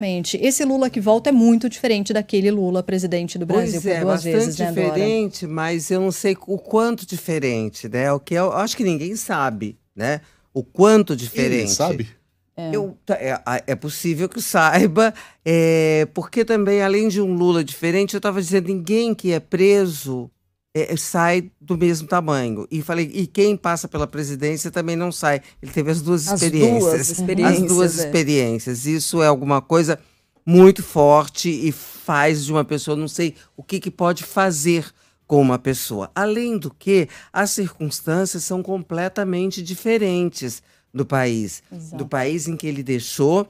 Exatamente. Esse Lula que volta é muito diferente daquele Lula presidente do Brasil pois é, duas bastante vezes, né, diferente, Dora? mas eu não sei o quanto diferente, né? O que eu acho que ninguém sabe, né? O quanto diferente. Ninguém sabe? É. Eu, é, é, possível que saiba, é, porque também, além de um Lula diferente, eu estava dizendo, ninguém que é preso é, é, sai do mesmo tamanho. E falei, e quem passa pela presidência também não sai. Ele teve as duas as experiências. Duas experiências. As duas é. experiências. Isso é alguma coisa muito forte e faz de uma pessoa, não sei o que, que pode fazer com uma pessoa. Além do que, as circunstâncias são completamente diferentes do país. Exato. Do país em que ele deixou,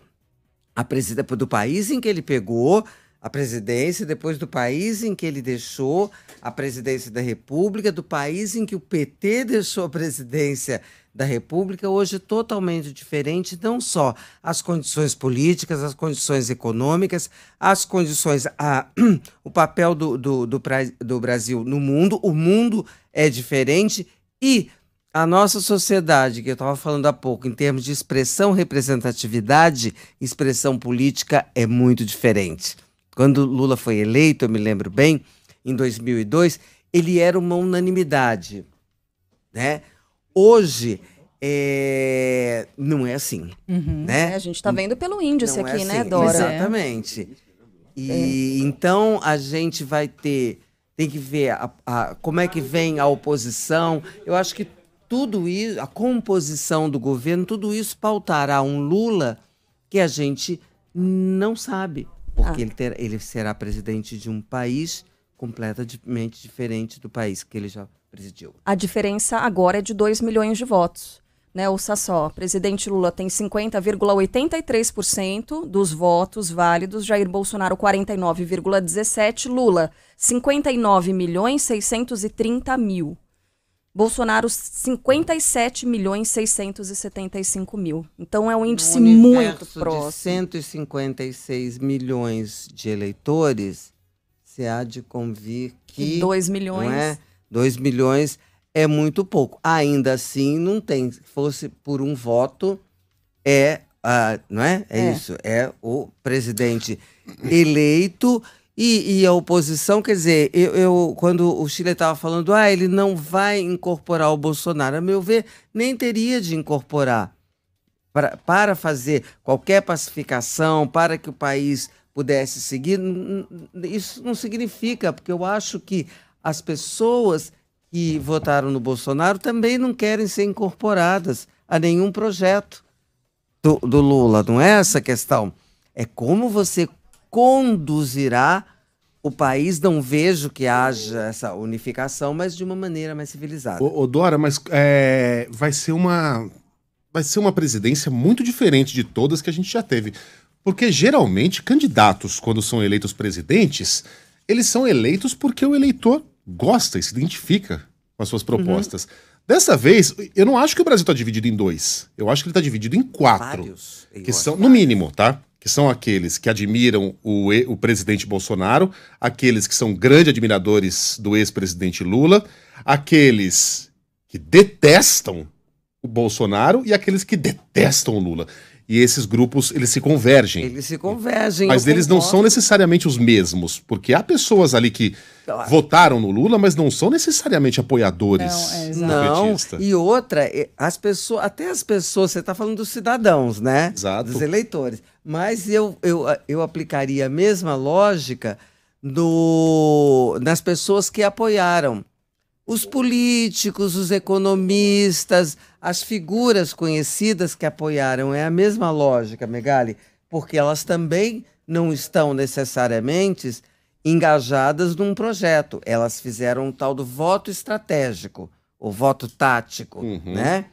a presidência do país em que ele pegou, a presidência, depois do país em que ele deixou a presidência da República, do país em que o PT deixou a presidência da República, hoje totalmente diferente, não só as condições políticas, as condições econômicas, as condições, a, o papel do, do, do, do Brasil no mundo, o mundo é diferente e a nossa sociedade, que eu estava falando há pouco, em termos de expressão representatividade, expressão política é muito diferente. Quando Lula foi eleito, eu me lembro bem, em 2002, ele era uma unanimidade. Né? Hoje, é... não é assim. Uhum. Né? É, a gente está vendo pelo índice não é aqui, é assim. né, Dora? Exatamente. É. E é. então a gente vai ter, tem que ver a, a, como é que vem a oposição. Eu acho que tudo isso, a composição do governo, tudo isso pautará um Lula que a gente não sabe. Porque ah. ele, ter, ele será presidente de um país completamente diferente do país que ele já presidiu. A diferença agora é de 2 milhões de votos. Né, ouça só, presidente Lula tem 50,83% dos votos válidos, Jair Bolsonaro 49,17%, Lula 59 milhões 630 mil. Bolsonaro 57 milhões 675 mil. Então é um índice um muito próximo. De 156 milhões de eleitores, se há de convir que 2 milhões, é? 2 milhões é muito pouco. Ainda assim, não tem, se fosse por um voto é, uh, não é? É, é isso, é o presidente eleito e, e, a oposição, quer dizer, eu, eu quando o Chile estava falando, ah, ele não vai incorporar o Bolsonaro, a meu ver, nem teria de incorporar. Pra, para fazer qualquer pacificação, para que o país pudesse seguir, isso não significa, porque eu acho que as pessoas que votaram no Bolsonaro também não querem ser incorporadas a nenhum projeto do, do Lula, não é essa a questão. É como você conduzirá o país. Não vejo que haja essa unificação, mas de uma maneira mais civilizada. Ô, Dora, mas é, vai ser uma vai ser uma presidência muito diferente de todas que a gente já teve. Porque geralmente candidatos, quando são eleitos presidentes, eles são eleitos porque o eleitor gosta e se identifica com as suas uhum. propostas. Uhum. Dessa vez, eu não acho que o Brasil está dividido em dois. Eu acho que ele está dividido em quatro. Vários. Que são, no mínimo, tá? que são aqueles que admiram o, o presidente Bolsonaro, aqueles que são grandes admiradores do ex-presidente Lula, aqueles que detestam o Bolsonaro e aqueles que detestam o Lula e esses grupos eles se convergem. Eles se convergem. Mas eles concordo. não são necessariamente os mesmos, porque há pessoas ali que claro. votaram no Lula, mas não são necessariamente apoiadores não, é, não. E outra, as pessoas, até as pessoas, você está falando dos cidadãos, né? Exato. Dos eleitores. Mas eu, eu, eu aplicaria a mesma lógica do nas pessoas que apoiaram os políticos, os economistas, as figuras conhecidas que apoiaram. É a mesma lógica, Megali, porque elas também não estão necessariamente engajadas num projeto. Elas fizeram um tal do voto estratégico, o voto tático, uhum. né?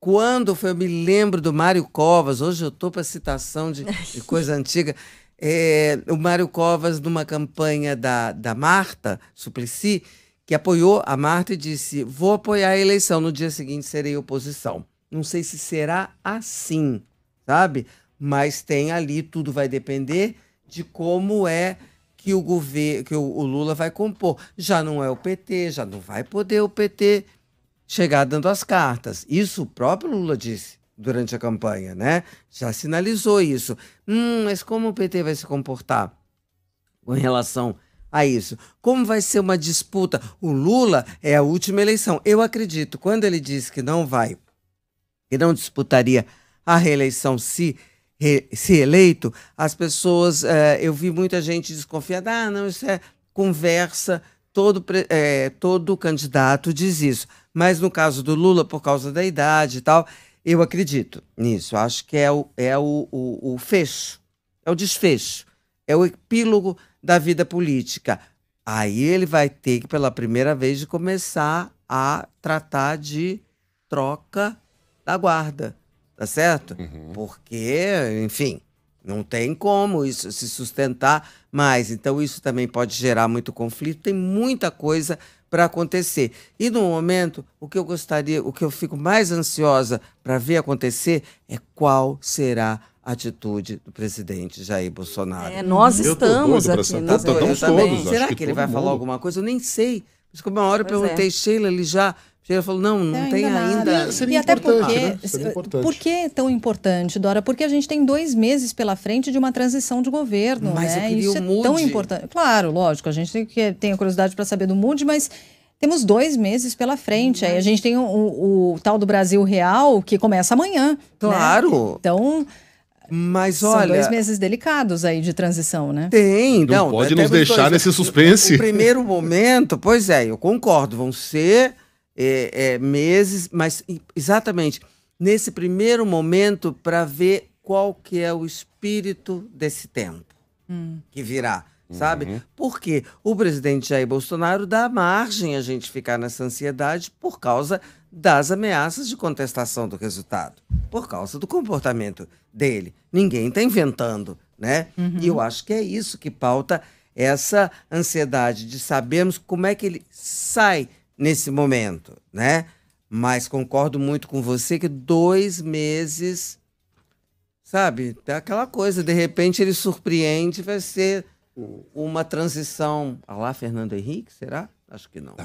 Quando foi, eu me lembro do Mário Covas, hoje eu estou para citação de, de coisa antiga. É, o Mário Covas, numa campanha da, da Marta Suplicy, que apoiou a Marta e disse: Vou apoiar a eleição, no dia seguinte serei oposição. Não sei se será assim, sabe? Mas tem ali, tudo vai depender de como é que o governo, que o, o Lula vai compor. Já não é o PT, já não vai poder o PT chegar dando as cartas. Isso o próprio Lula disse durante a campanha, né? Já sinalizou isso. Hum, mas como o PT vai se comportar com relação a isso. Como vai ser uma disputa? O Lula é a última eleição. Eu acredito, quando ele disse que não vai, que não disputaria a reeleição se, re, se eleito, as pessoas, é, eu vi muita gente desconfiada, ah, não, isso é conversa, todo, é, todo candidato diz isso. Mas no caso do Lula, por causa da idade e tal, eu acredito nisso. Acho que é o, é o, o, o fecho, é o desfecho é o epílogo da vida política. Aí ele vai ter que, pela primeira vez, de começar a tratar de troca da guarda, tá certo? Uhum. Porque, enfim, não tem como isso se sustentar mais. Então, isso também pode gerar muito conflito. Tem muita coisa para acontecer. E no momento, o que eu gostaria, o que eu fico mais ansiosa para ver acontecer é qual será a atitude do presidente Jair Bolsonaro. É, nós estamos aqui nas coisas também. Todos, Será que, que ele vai mundo. falar alguma coisa? Eu nem sei. Porque uma hora eu perguntei, é. Sheila, ele já... Sheila falou, não, não é, tem ainda... ainda... Seria e até porque... Né? Seria Por que é tão importante, Dora? Porque a gente tem dois meses pela frente de uma transição de governo, mas né? Isso é tão importante. Claro, lógico, a gente tem a curiosidade para saber do Moody, mas temos dois meses pela frente. Aí a gente tem o, o, o, tal do Brasil Real que começa amanhã. Né? Claro. Né? Então. Mas São olha. São dois meses delicados aí de transição, né? Tem, não. não pode nos deixar dois, nesse suspense. O, primeiro momento, pois é, eu concordo, vão ser é, é, meses, mas exatamente nesse primeiro momento para ver qual que é o espírito desse tempo hum. que virá, sabe? Uhum. Porque o presidente Jair Bolsonaro dá margem a gente ficar nessa ansiedade por causa das ameaças de contestação do resultado, por causa do comportamento dele. Ninguém está inventando, né? Uhum. E eu acho que é isso que pauta essa ansiedade de sabermos como é que ele sai nesse momento, né? Mas concordo muito com você que dois meses, sabe, é aquela coisa, de repente ele surpreende, vai ser uma transição. Ah lá, Fernando Henrique, será? Acho que não. Tá.